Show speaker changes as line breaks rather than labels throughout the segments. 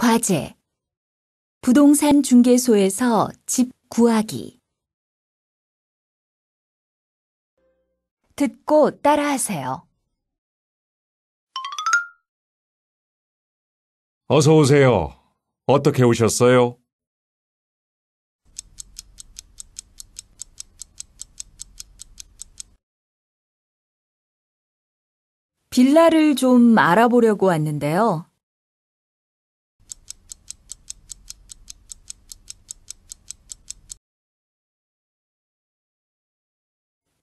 과제. 부동산 중개소에서 집 구하기. 듣고 따라하세요.
어서 오세요. 어떻게 오셨어요?
빌라를 좀 알아보려고 왔는데요.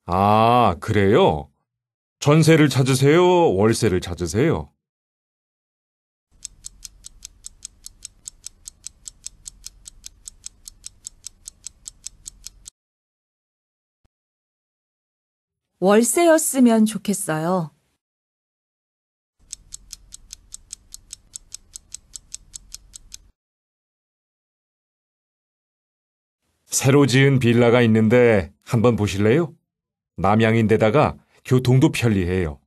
아, 그래요? 전세를 찾으세요? 월세를 찾으세요?
월세였으면 좋겠어요.
새로 지은 빌라가 있는데 한번 보실래요? 남양인데다가 교통도 편리해요.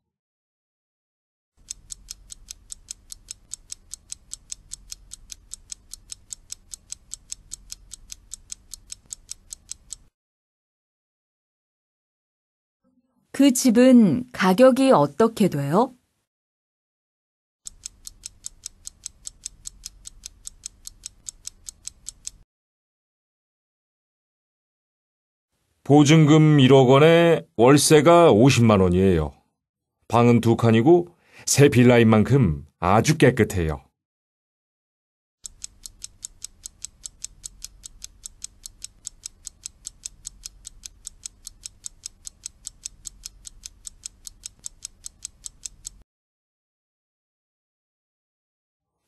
그 집은 가격이 어떻게 돼요?
보증금 1억
원에 월세가 50만 원이에요. 방은 두 칸이고 새 빌라인 만큼 아주 깨끗해요.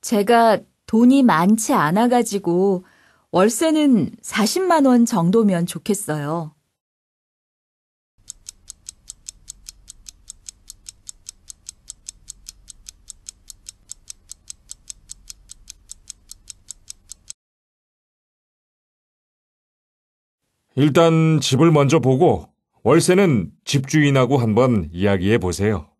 제가 돈이 많지 않아가지고 월세는 40만 원 정도면 좋겠어요.
일단 집을 먼저 보고 월세는 집주인하고 한번 이야기해 보세요.